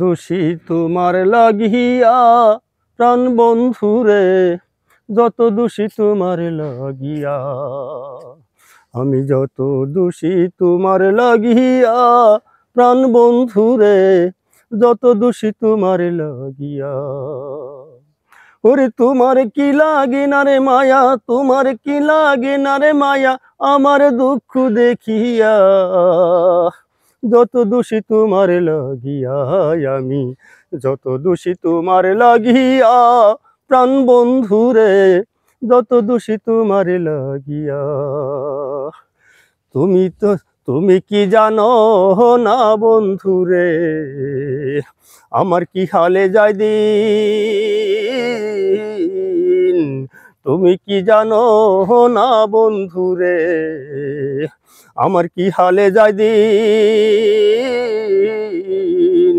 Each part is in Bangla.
দোষী তোমার লাগিয়া প্রাণ বন্ধুরে যত দোষী তোমার লাগিয়া আমি যত দোষী তোমার লাগিয়া প্রাণ বন্ধুরে যত দোষী তোমার লাগিয়া ওরে তোমার কি লাগে না রে মায়া তোমার কি লাগে না রে মায়া আমার দুঃখ দেখিয়া যত দোষী তোমার লাগিয়া আমি যত দোষী তোমার লাগিয়া প্রাণ বন্ধুরে যত দোষী তোমার লাগিয়া তুমি তো তুমি কি জানো না বন্ধুরে আমার কি হালে যায় দিন তুমি কি জানো না বন্ধুরে আমার কি হালে যায় দিন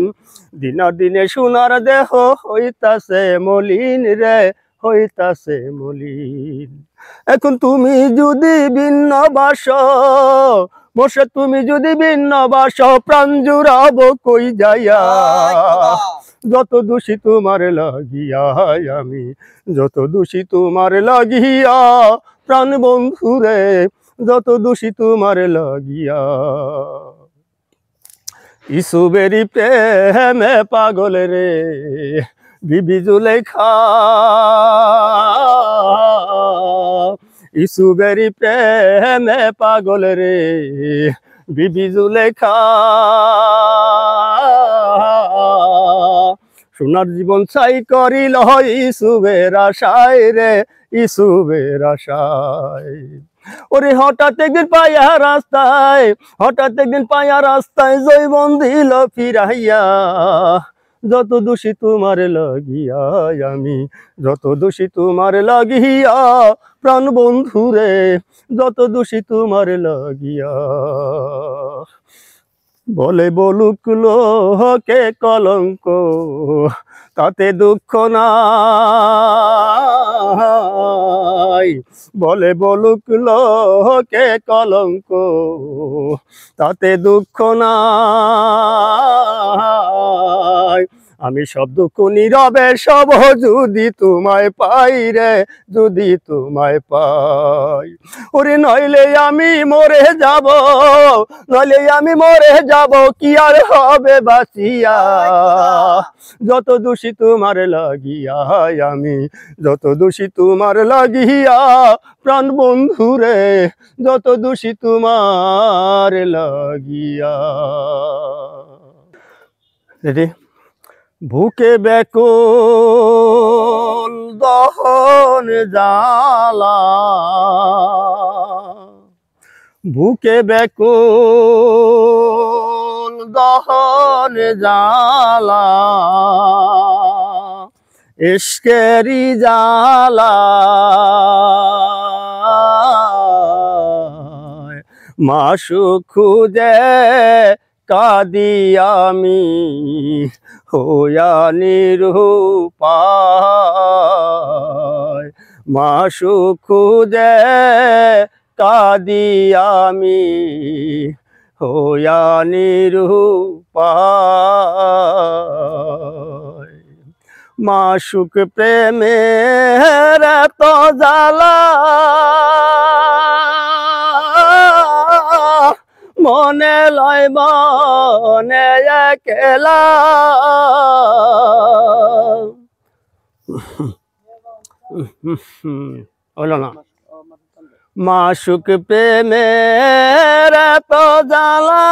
দিনা দিনে সোনার দেহ হইতাছে মলিন রে হইতাছে মলিন এখন তুমি যদি ভিন্ন বাস মশে তুমি যদি ভিন্ন বাস প্রাণ জুড়াবো কই যাইয়া যত দোষী তোমার লাগিয়াই আমি যত দোষী তোমার লাগিয়া প্রাণ বন্ধু রে যত দোষী তোমার লাগিয়া ইসুবেরি প্রেমে পাগল রে বিবি জুলেখা ইসুবেরি প্রেমে পাগল রে বিবি জুলেখা সোনার জীবন চাই করিল ইসুবের আশায় রে ইসুবের আশায় ওরে হঠাৎ একদিন পায়া রাস্তায় হঠাৎ একদিন পায়া রাস্তায় জৈবন বন্দিল ফিরাইয়া যত দোষী তোমার লাগিয়া আমি যত দোষী তোমার লাগিয়া প্রাণ বন্ধুরে যত দোষী তোমার লাগিয়া বলে বলুক লোহকে কলঙ্ক তাতে দুঃখ নাই বলে বলুক লোহকে কলঙ্ক তাতে দুঃখ নাই আমি সব দুঃখ নীরবে সব যদি তোমায় পাই রে যদি তোমায় পাই ওরে নইলে আমি মরে যাব নইলে আমি মরে যাব কি আর হবে বাসিয়া যত দোষী তোমার লাগিয়া আমি যত দোষী তোমার লাগিয়া প্রাণ বন্ধু রে যত দোষী তোমার লাগিয়া দিদি ভুকে বেকুল দহন জালা ভুকে বেকুল দহন জালা ইশকেরি জালা মাসু খুঁজে কাঁদি আমি হইয়া নিরূপায় মাসু খুদে কাঁদি আমি হইয়া নিরূপায় মাসুক প্রেমে তো জালা মনে লয় মনে একলা হলো না মাসুক প্রেমের প্রজালা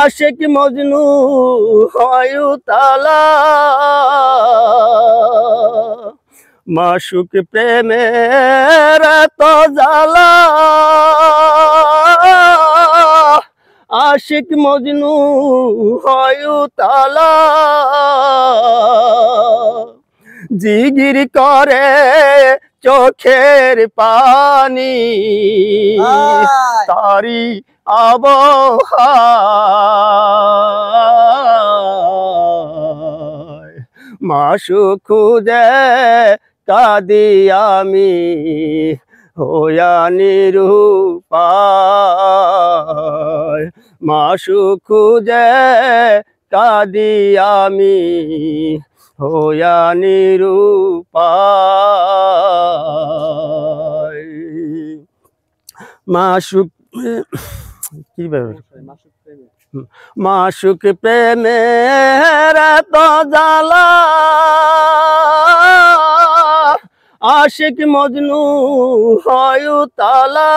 আশেক মজনু হয় তালা মাসুক প্রেমে তো জালা আশিক মজনু হয় তালা জিগির করে চোখের পানি তারি আবহা মাসু খুঁজে কাঁদি আমি হয়া নিরূপায় মাসু খুঁজে কাঁদি আমি হয়া নিরূপায় মাসুক কি মাসুক প্রেমে তো জালা আশেক মজনু হয় তালা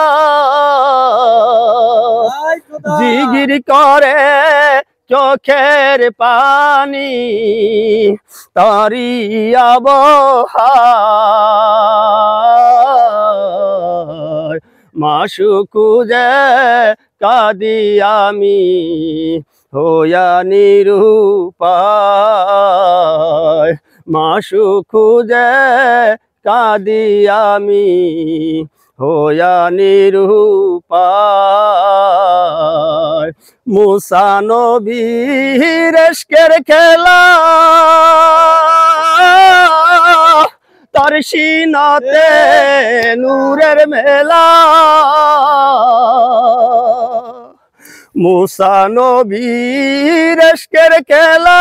জিগির করে চোখের পানি তারি আবহাওয়া খুঁজে কাদি আমি হোয়া নিরূপায় মাসুকুজে কাঁদি আমি হয়া মুসানো মুসা খেলা তার সিনাতে নূরের মেলা মুসানো নবীর খেলা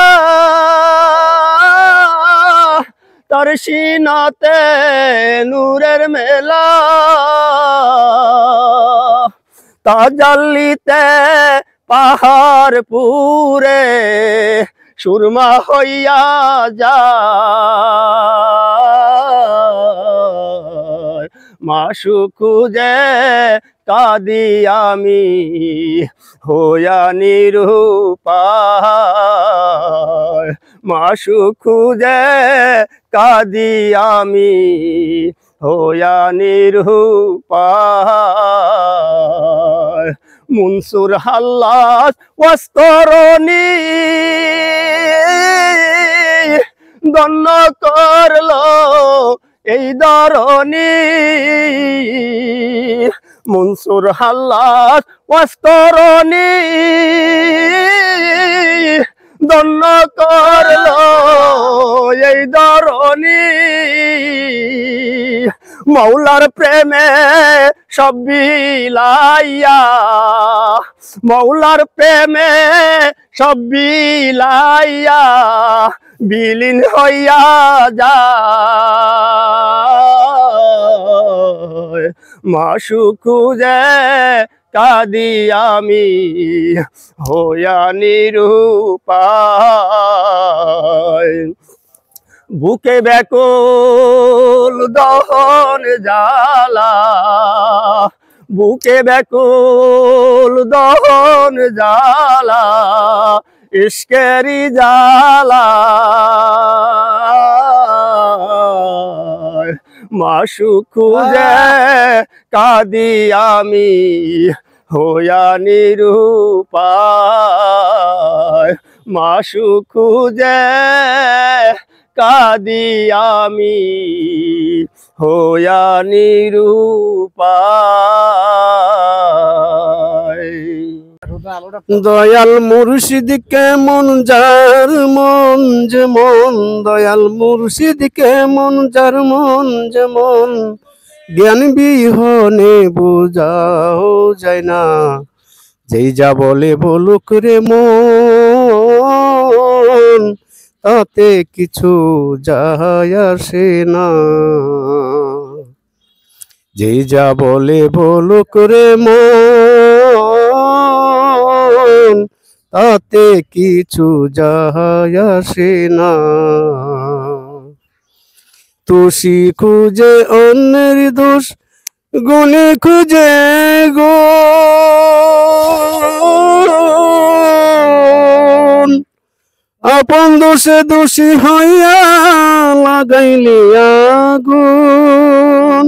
তোর সিনাতে নূরের মেলা তাজাল্লিতে পাহাড় পুরে সুরমা হইয়া যা মাসু খুঁজে কাদি আমি হোয়া হইয়া মাসু খুঁজে কাদি আমি হোয়া নিরূপায় মুনসুর হাল্লাস ওস্তরণি দন্ন করল এই ধরনী মনসুর হাল্লাত অস্তরণী দন্য করল এই ধরনী মৌলার প্রেমে সব বিলাইয়া মৌলার প্রেমে সব বিলাইয়া বিলীন হইয়া যা মাসু খুঁজে কাদি আমি হইয়া নিরূপায় বুকে ব্যাকুল দহন জালা বুকে ব্যাকুল দহন জালা ইস্কেরি জালা মাসু খুঁজে কাদি আমি হোয়া নিরূপায় মাসু খুঁজে কাদি আমি হোয়া নিরূপায় দয়াল মুর্শিদ কেমন যার মন যেমন দয়াল মুর্শিদ কেমন যার মন যেমন জ্ঞান বিহনে বোঝাও যায় না যেই যা বলে বলুক রে মন তাতে কিছু যায় আসে না যেই যা বলে বলুক রে মন তাতে কিছু যাহায় আসে না তুষি খুঁজে অন্যের দোষ গুণে খুঁজে গো আপন দোষে দোষী হইয়া লাগাইলি আগুন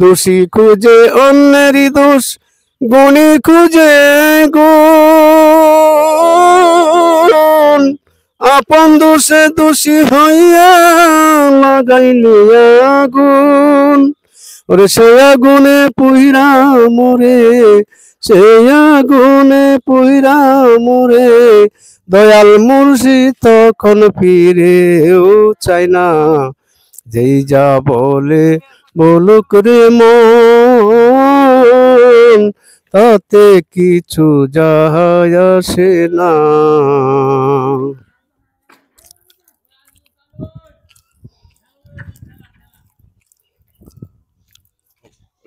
দোষী খুঁজে অন্যের দোষ গুণে খুঁজে গো আপন দোষে দোষী হইয়া লাগাইলি আগুন ওরে সে আগুনে পুহিরা মোরে সে আগুনে পুহিরা মোরে দয়াল মুর্শি তখন ফিরেও চাই না যেই যা বলে বলুক রে মতে তাতে কিছু যায় আসে না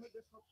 মাধ্যমে সব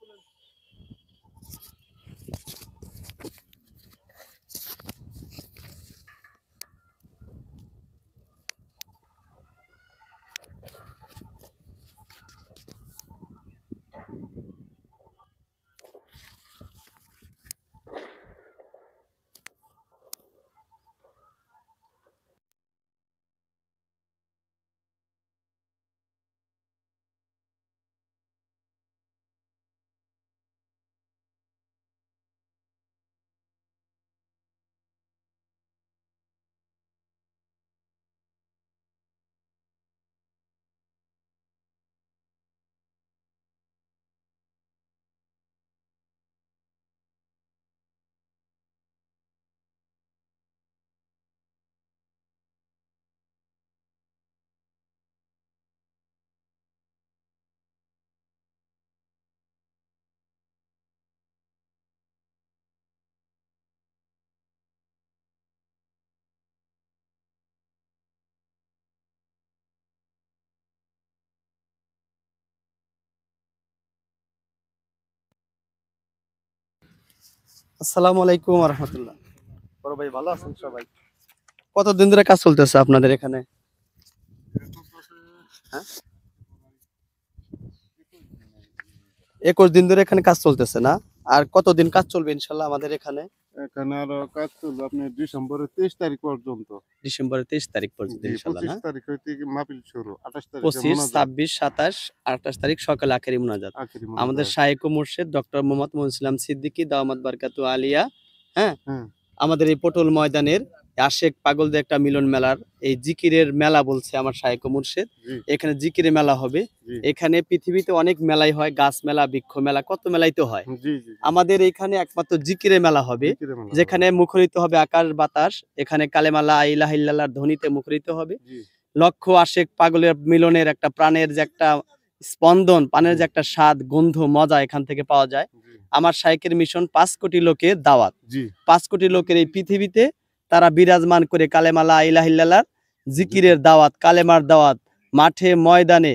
আসসালামু আলাইকুম রহমতুল্লাহ বড় ভাই ভালো আছেন সবাই কতদিন ধরে কাজ চলতেছে আপনাদের এখানে হ্যাঁ? একুশ দিন ধরে এখানে কাজ চলতেছে না আর কতদিন কাজ চলবে ইনশাল্লাহ আমাদের এখানে এখানে কাজ চলবে আপনার ডিসেম্বরের তেইশ তারিখ পর্যন্ত ডিসেম্বরের তেইশ তারিখ পর্যন্ত পঁচিশ ছাব্বিশ সাতাশ আঠাশ তারিখ সকাল আখেরি মোনাজাত আমাদের শাহেক মুর্শেদ ডক্টর মোহাম্মদ মনসুলাম সিদ্দিকী দাওয়ামাত বারকাতু আলিয়া হ্যাঁ? হ্যাঁ আমাদের এই পটল ময়দানের আশেক পাগলদের একটা মিলন মেলার এই জিকিরের মেলা বলছে আমার শায়েক মুর্শেদ এখানে জিকিরের মেলা হবে এখানে পৃথিবীতে অনেক মেলাই হয় গাছ মেলা বৃক্ষ মেলা কত মেলাই তো হয় আমাদের এখানে একমাত্র জিকিরের মেলা হবে যেখানে মুখরিত হবে আকাশ বাতাস এখানে কালেমালা ইলাহিল্লার ধ্বনিতে মুখরিত হবে লক্ষ আশেক পাগলের মিলনের একটা প্রাণের যে একটা স্পন্দন পানের যে একটা স্বাদ গন্ধ মজা এখান থেকে পাওয়া যায় আমার সাইকের মিশন পাঁচ কোটি লোকের দাওয়াত পাঁচ কোটি লোকের এই পৃথিবীতে তারা বিরাজমান করে কালেমালা ইলাহিল্লার জিকিরের দাওয়াত কালেমার দাওয়াত মাঠে ময়দানে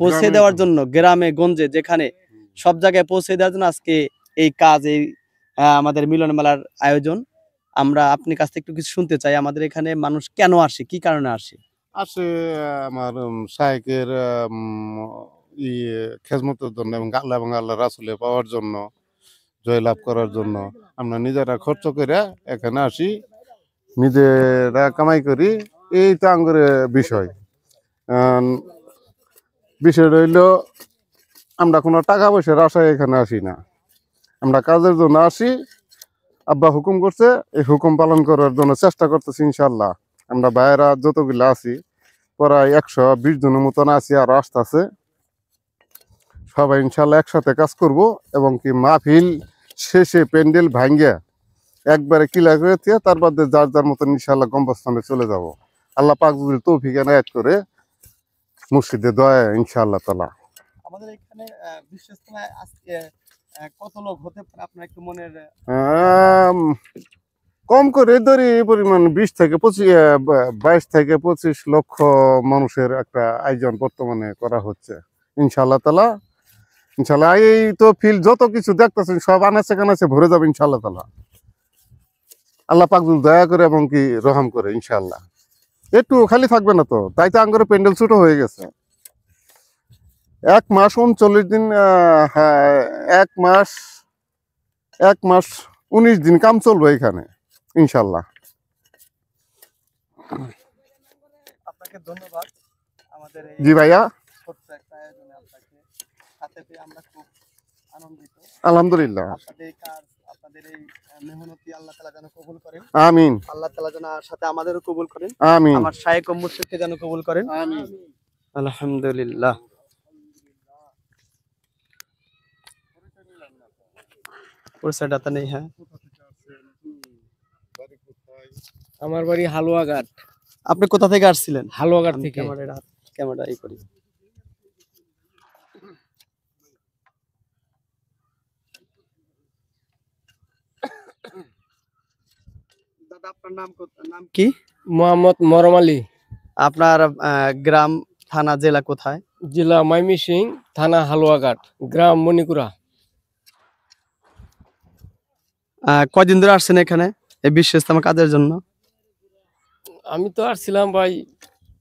পৌঁছে দেওয়ার জন্য গ্রামে গঞ্জে যেখানে সব জায়গায় পৌঁছে দেওয়ার জন্য আজকে এই কাজ এই আমাদের মিলন মেলার আয়োজন আমরা আপনি কাছ থেকে একটু কিছু শুনতে চাই আমাদের এখানে মানুষ কেন আসে কি কারণে আসে আসে আমার শাহেকের খেজমতের জন্য এবং আল্লাহ এবং আল্লাহ রাসুলে পাওয়ার জন্য জয়লাভ করার জন্য আমরা নিজেরা খরচ করে এখানে আসি নিজেরা কামাই করি এই তো আঙ্গুর বিষয় বিষয় রইল আমরা কোনো টাকা পয়সার আশায় এখানে আসি না আমরা কাজের জন্য আসি আব্বা হুকুম করছে এই হুকুম পালন করার জন্য চেষ্টা করতেছি ইনশাল্লাহ আমরা বাইরা যতগুলো আছি প্রায় একশো বিশ জনের মতন আছি আর আসতেছে সবাই ইনশাল্লাহ একসাথে কাজ করব এবং কি মাহফিল শেষে প্যান্ডেল ভাঙ্গিয়া একবারে কিলা করে তার বাদে যার যার মতন ইনশাল্লাহ গম্বস্থানে চলে যাব আল্লাহ পাক যদি তৌফিক এনায়াত করে মসজিদে দয়া ইনশাআল্লাহ তালা আমাদের এখানে কত লোক হতে পারে আপনার একটু মনের কম করে ধরি পরিমাণ বিশ থেকে পঁচিশ বাইশ থেকে পঁচিশ লক্ষ মানুষের একটা আয়োজন বর্তমানে করা হচ্ছে ইনশাআল্লাহ তালা ইনশাল্লাহ এই তো ফিল যত কিছু দেখতেছেন সব আনাচে কানাচে ভরে যাবে ইনশাল্লাহ তালা আল্লাহ পাকজুল দয়া করে এবং কি রহম করে ইনশাল্লাহ একটু খালি থাকবে না তো তাই তো আঙ্গুরের প্যান্ডেল ছুটো হয়ে গেছে এক মাস উনচল্লিশ দিন হ্যাঁ, এক মাস এক মাস উনিশ দিন কাম চলবে এখানে ইনশাল্লাহ জি ভাইয়া আলহামদুলিল্লাহ হ্যাঁ? আমার বাড়ি হালুয়াঘাট আপনি কোথা থেকে আসছিলেন হালুয়াঘাট থেকে আমার ক্যামেরা করি কি মোহাম্মদ মরম আলী আপনার গ্রাম থানা জেলা কোথায় জেলা মাইমি সিং থানা হালুয়াঘাট গ্রাম মণিকুরা কদিন ধরে আসছেন এখানে এই বিশ্ব কাজের জন্য আমি তো আসছিলাম ভাই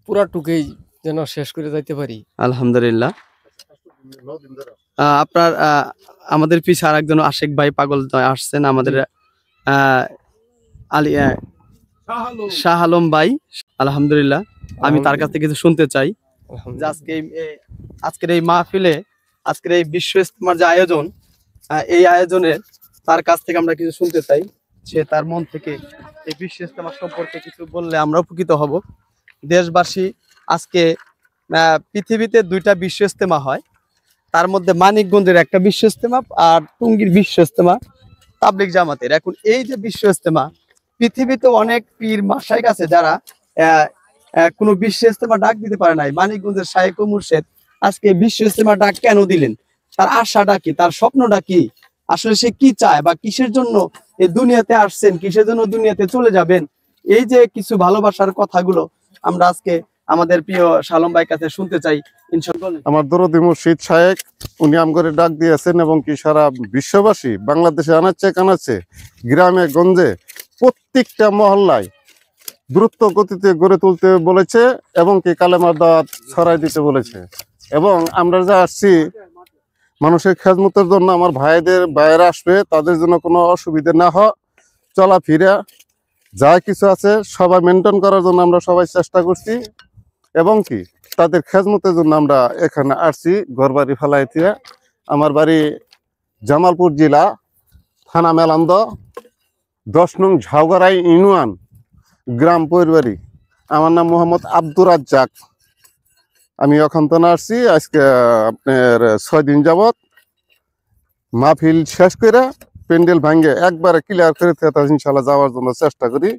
পুরা টুকেই যেন শেষ করে যাইতে পারি আলহামদুলিল্লাহ আপনার আমাদের পিছে আরেকজন একজন আশেক ভাই পাগল আসছেন আমাদের আলী শাহ আলম ভাই আলহামদুলিল্লাহ আমি তার কাছ থেকে কিছু শুনতে চাই আজকে আজকের এই মাহফিলে আজকের এই বিশ্ব ইস্তমার যে আয়োজন এই আয়োজনের তার কাছ থেকে আমরা কিছু শুনতে চাই সে তার মন থেকে এই বিশ্ব ইস্তমার সম্পর্কে কিছু বললে আমরা উপকৃত হব দেশবাসী আজকে পৃথিবীতে দুইটা বিশ্ব ইস্তেমা হয় তার মধ্যে মানিকগঞ্জের একটা বিশ্ব ইস্তেমা আর টুঙ্গির বিশ্ব ইস্তেমা তাবলিক জামাতের এখন এই যে বিশ্ব ইস্তেমা পৃথিবীতে অনেক পীর মাসাই আছে যারা কোনো বিশ্ব ইস্তেমা ডাক দিতে পারে নাই মানিকগঞ্জের শাহেক মুর্শেদ আজকে বিশ্ব ইস্তেমা ডাক কেন দিলেন তার আশাটা কি তার স্বপ্নটা কি আসলে সে কি চায় বা কিসের জন্য এই দুনিয়াতে আসছেন কিসের জন্য দুনিয়াতে চলে যাবেন এই যে কিছু ভালোবাসার কথাগুলো আমরা আজকে আমাদের প্রিয় সালম ভাই কাছে শুনতে চাই আমার দরদি মুর্শিদ শায়েক উনি আমগরে ডাক দিয়েছেন এবং কি সারা বিশ্ববাসী বাংলাদেশে আনাচ্ছে কানাচ্ছে গ্রামে গঞ্জে প্রত্যেকটা মহল্লায় দ্রুত গতিতে গড়ে তুলতে বলেছে এবং কি কালেমার দাওয়াত ছড়াই দিতে বলেছে এবং আমরা যা আসছি মানুষের খেজমতের জন্য আমার ভাইদের বাইরে আসবে তাদের জন্য কোনো অসুবিধে না চলা ফিরা যা কিছু আছে সবাই মেনটেন করার জন্য আমরা সবাই চেষ্টা করছি এবং কি তাদের খেজমতের জন্য আমরা এখানে আসছি ঘর বাড়ি ফেলাইতে আমার বাড়ি জামালপুর জেলা থানা মেলান্দ দশ নং ঝাউগাড়াই ইউনিয়ন গ্রাম পরিবারী আমার নাম মোহাম্মদ আব্দুর রাজ্জাক আমি এখন তো আসছি আজকে আপনার ছয় দিন যাবৎ মাহফিল শেষ করে প্যান্ডেল ভাঙ্গে একবারে ক্লিয়ার করে ইনশাল্লাহ যাওয়ার জন্য চেষ্টা করি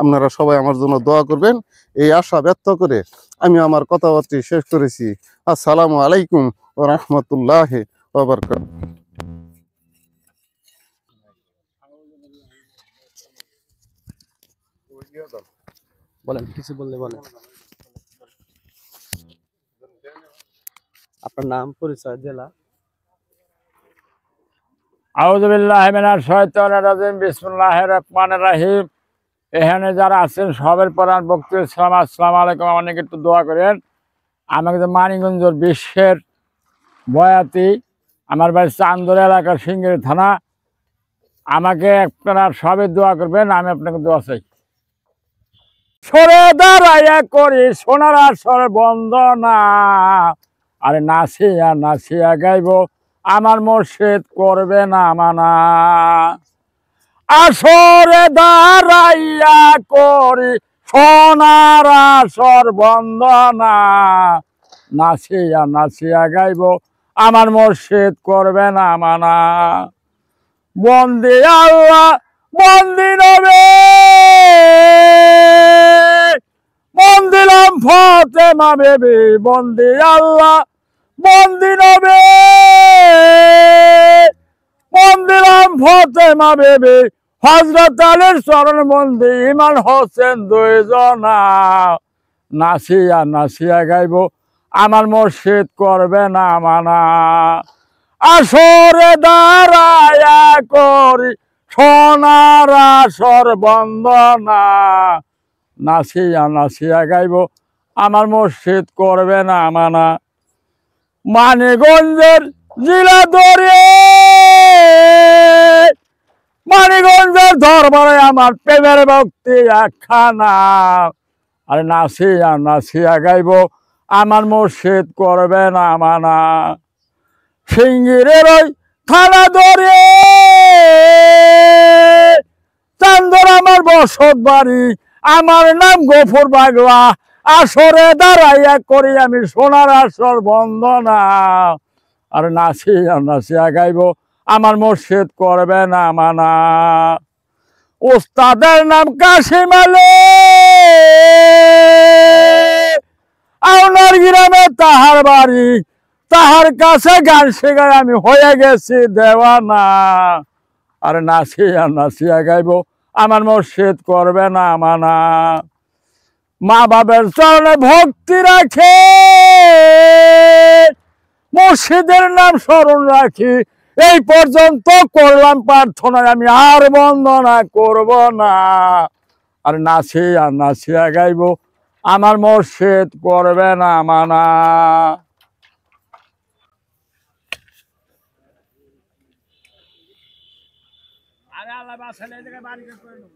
আপনারা সবাই আমার জন্য দোয়া করবেন এই আশা ব্যর্থ করে আমি আমার কথাবার্তা শেষ করেছি আসসালামু আলাইকুম ও রহমতুল্লাহ ওবরকাত বলেন কিছু বললে বলেন আপনার নাম পরিচয় জেলা রাহিম এখানে যারা আছেন সবের প্রধান বক্তব্য ইসলাম আসসালাম আলাইকুম অনেকে একটু দোয়া করেন আমাকে তো মানিগঞ্জর বিশ্বের বয়াতি আমার বাড়ি চান্দর এলাকার সিঙ্গের থানা আমাকে আপনারা সবে দোয়া করবেন আমি আপনাকে দোয়া চাই সরে দাঁড়াইয়া করি সোনার আসর বন্দনা আরে নাচিয়া নাচিয়া গাইব আমার মসজিদ করবে না মানা আসরে দাঁড়াইয়া করি সোনার আসর বন্দনা নাচিয়া নাচিয়া গাইব আমার মসজিদ করবে না মানা বন্দে আল্লাহ মন্দির মন্দিরাম মা বেবি বন্দি আল্লাহ মন্দির মন্দিরাম মা বেবি হজরত আলীর চরণ বন্দি ইমান হোসেন দুইজনা নাসিয়া নাসিয়া গাইব আমার মসজিদ করবে না মানা আসরে দাঁড়ায়া করি সোনারা বন্দনা নাসিয়া নাসিয়া গাইব আমার মসজিদ করবে না মানা মানিগঞ্জের জিলা ধরে মানিগঞ্জের ধর্মরে আমার প্রেমের ভক্তি একখানা আর নাসিয়া নাসিয়া গাইব আমার মসজিদ করবে না মানা সিঙ্গিরের ওই থানা ধরে চান্দর আমার বসত বাড়ি আমার নাম গফুর বাগলা আসরে দাঁড়াইয়া করি আমি সোনার আসর বন্দনা আর নাচি আর নাচিয়া গাইব আমার মসজিদ করবে না মানা ওস্তাদের নাম কাশিম আলে আউনার গ্রামে তাহার বাড়ি তাহার কাছে গান শেখায় আমি হয়ে গেছি না আর নাচিয়া নাচিয়া গাইব আমার মসজিদ করবে না মানা মা বাবের চরণে ভক্তি রাখে মসজিদের নাম স্মরণ রাখি এই পর্যন্ত করলাম প্রার্থনায় আমি আর বন্দনা করব না আর নাচিয়া নাচিয়া গাইব আমার মসজিদ করবে না মানা बात से ले जगह बारिश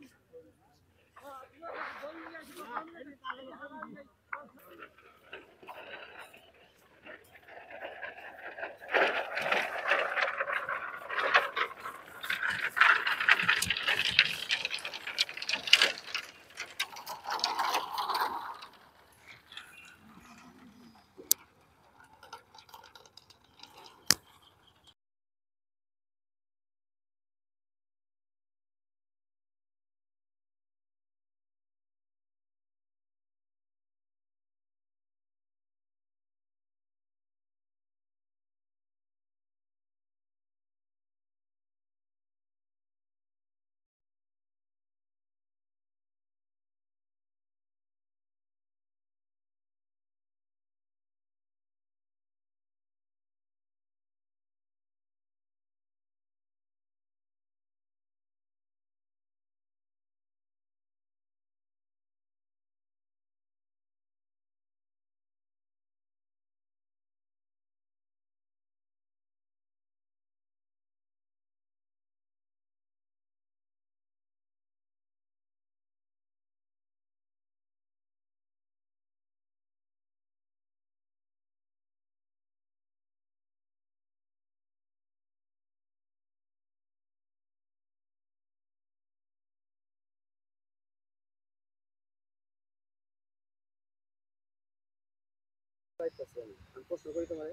প্রশ্ন করি তোমারে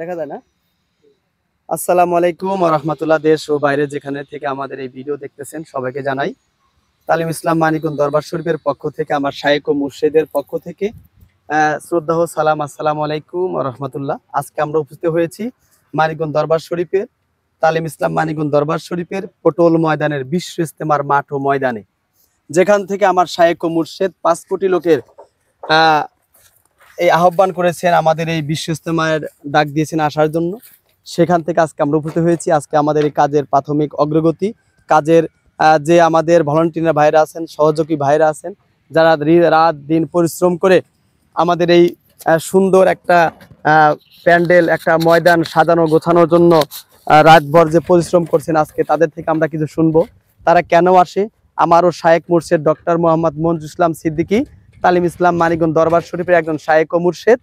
দেখা যায় না আসসালামু আলাইকুম রহমতুল্লাহ দেশ ও বাইরে যেখানে থেকে আমাদের এই ভিডিও দেখতেছেন সবাইকে জানাই তালিম ইসলাম মানিকুন দরবার শরীফের পক্ষ থেকে আমার শাহেক ও মুর্শিদের পক্ষ থেকে শ্রদ্ধা ও সালাম আসসালাম আলাইকুম রহমতুল্লাহ আজকে আমরা উপস্থিত হয়েছি মানিকুন দরবার শরীফের তালিম ইসলাম মানিকুন দরবার শরীফের পটোল ময়দানের বিশ্ব ইস্তেমার মাঠ ও ময়দানে যেখান থেকে আমার শায়েক ও মুর্শেদ পাঁচ কোটি লোকের এই আহ্বান করেছেন আমাদের এই বিশ্ব ইস্তেমায়ের ডাক দিয়েছেন আসার জন্য সেখান থেকে আজকে আমরা উপস্থিত হয়েছি আজকে আমাদের এই কাজের প্রাথমিক অগ্রগতি কাজের যে আমাদের ভলান্টিয়ার ভাইরা আছেন সহযোগী ভাইরা আছেন যারা রাত দিন পরিশ্রম করে আমাদের এই সুন্দর একটা প্যান্ডেল একটা ময়দান সাজানো গোছানোর জন্য রাতভর যে পরিশ্রম করছেন আজকে তাদের থেকে আমরা কিছু শুনবো তারা কেন আসে আমারও শায়েক মুর্শেদ ডক্টর মোহাম্মদ মঞ্জু ইসলাম সিদ্দিকী তালিম ইসলাম মানিকগঞ্জ দরবার শরীফের একজন শায়েক ও মুর্শেদ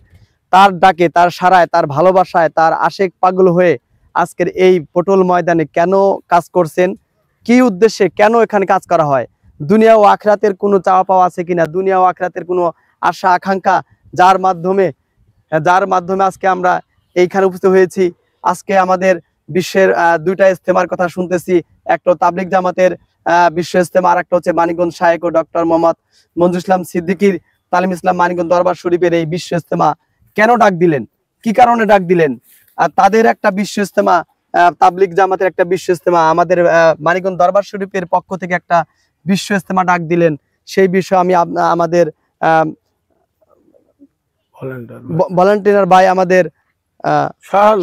তার ডাকে তার সারায় তার ভালোবাসায় তার আশেক পাগল হয়ে আজকের এই পটল ময়দানে কেন কাজ করছেন কি উদ্দেশ্যে কেন এখানে কাজ করা হয় দুনিয়া ও আখরাতের কোনো চাওয়া পাওয়া আছে কিনা দুনিয়া ও আখরাতের কোনো আশা আকাঙ্ক্ষা যার মাধ্যমে যার মাধ্যমে আজকে আমরা এইখানে উপস্থিত হয়েছি আজকে আমাদের বিশ্বের দুইটা ইস্তেমার কথা শুনতেছি একটা তাবলিক জামাতের বিশ্ব ইস্তেমা আর একটা হচ্ছে মানিকগঞ্জ সাহেক ও ডক্টর মোহাম্মদ মঞ্জুর ইসলাম সিদ্দিকির তালিম ইসলাম মানিকগঞ্জ দরবার শরীফের এই বিশ্ব ইস্তেমা কেন ডাক দিলেন কি কারণে ডাক দিলেন আর তাদের একটা বিশ্ব ইস্তেমা তাবলিক জামাতের একটা বিশ্ব ইস্তেমা আমাদের মানিকগঞ্জ দরবার শরীফের পক্ষ থেকে একটা বিশ্ব ইস্তেমা ডাক দিলেন সেই বিষয়ে আমি আমাদের ভলান্টিয়ার ভাই আমাদের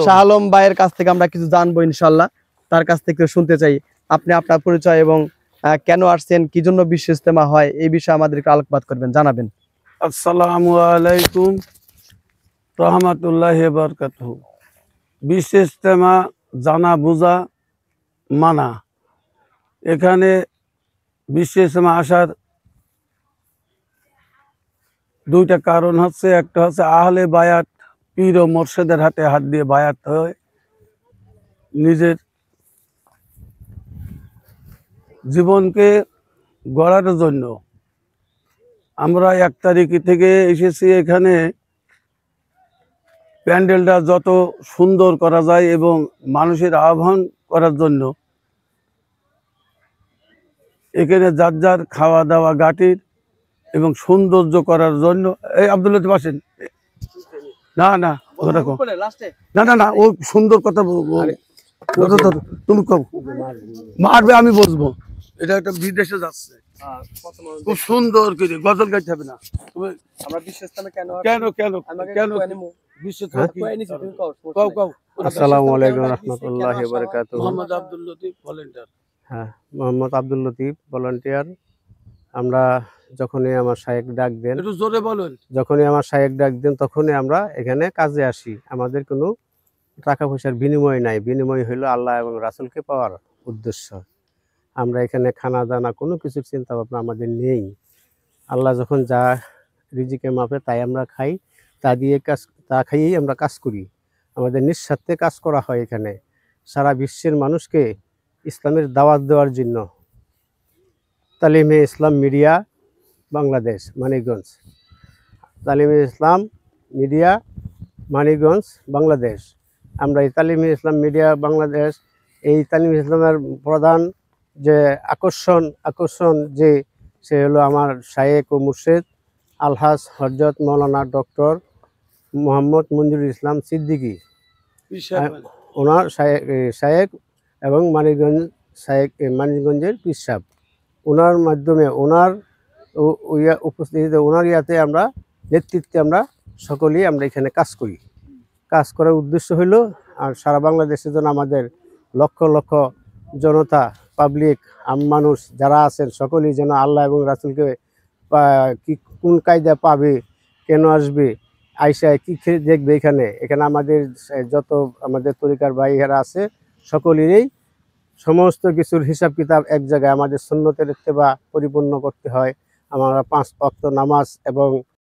শাহালম ভাইয়ের কাছ থেকে আমরা কিছু জানবো ইনশাল্লাহ তার কাছ থেকে শুনতে চাই আপনি আপনার পরিচয় এবং কেন আসছেন কি জন্য বিশ্ব ইজতেমা হয় এই বিষয়ে আমাদেরকে আলোকপাত করবেন জানাবেন আসসালামু আলাইকুম রহমতুল্লাহ বরকাত বিশ্ব ইজতেমা জানা বোঝা মানা এখানে বিশ্ব ইজতেমা আসার দুইটা কারণ হচ্ছে একটা হচ্ছে আহলে বায়াত পীর ও মোর্শেদের হাতে হাত দিয়ে বায়াত হয় নিজের জীবনকে গড়ার জন্য আমরা এক তারিখ থেকে এসেছি এখানে প্যান্ডেলটা যত সুন্দর করা যায় এবং মানুষের আহ্বান করার জন্য এখানে যার যার খাওয়া দাওয়া গাটির এবং সৌন্দর্য করার জন্য এই আবদুল্লাহ আসেন না না ওরকম না না না ও সুন্দর কথা তুমি কব মারবে আমি বসবো এটা একটা বিদেশে যাচ্ছে হ্যাঁ, খুব সুন্দর করে গজল গাইতে হবে না তুমি কেন কেন কেন হ্যাঁ? হ্যাঁ মোহাম্মদ আমরা যখনই আমার ডাক দেন একটু জোরে বলেন যখনই আমার ডাক দেন তখনই আমরা এখানে কাজে আসি আমাদের কোনো টাকা পয়সার বিনিময় নাই বিনিময় হইলো আল্লাহ এবং রাসুলকে পাওয়ার উদ্দেশ্য আমরা এখানে খানা দানা কোনো কিছু চিন্তা ভাবনা আমাদের নেই আল্লাহ যখন যা রিজিকে মাপে তাই আমরা খাই তা দিয়ে কাজ তা খাইয়েই আমরা কাজ করি আমাদের নিঃস্বার্থে কাজ করা হয় এখানে সারা বিশ্বের মানুষকে ইসলামের দাওয়াত দেওয়ার জন্য তালিমে ইসলাম মিডিয়া বাংলাদেশ মানিকগঞ্জ তালিমে ইসলাম মিডিয়া মানিকগঞ্জ বাংলাদেশ আমরা এই তালিমে ইসলাম মিডিয়া বাংলাদেশ এই তালিম ইসলামের প্রধান যে আকর্ষণ আকর্ষণ যে সে হলো আমার শায়েক ও মুর্শেদ আলহাজ হজরত মৌলানা ডক্টর মোহাম্মদ মঞ্জুর ইসলাম সিদ্দিকী ওনার শায়েক এবং মানিকগঞ্জ শায়েক মানিকগঞ্জের পিসাব ওনার মাধ্যমে ওনার উপস্থিতিতে ওনার ইয়াতে আমরা নেতৃত্বে আমরা সকলেই আমরা এখানে কাজ করি কাজ করার উদ্দেশ্য হলো আর সারা বাংলাদেশে জন্য আমাদের লক্ষ লক্ষ জনতা পাবলিক আম মানুষ যারা আছেন সকলেই যেন আল্লাহ এবং রাসুলকে কি কোন কায়দা পাবে কেন আসবে আইসায় কী খেয়ে দেখবে এখানে এখানে আমাদের যত আমাদের তরিকার ভাইয়েরা আছে সকলেরই সমস্ত কিছুর হিসাব কিতাব এক জায়গায় আমাদের সুন্নতের বা পরিপূর্ণ করতে হয় আমরা পাঁচ অক্ত নামাজ এবং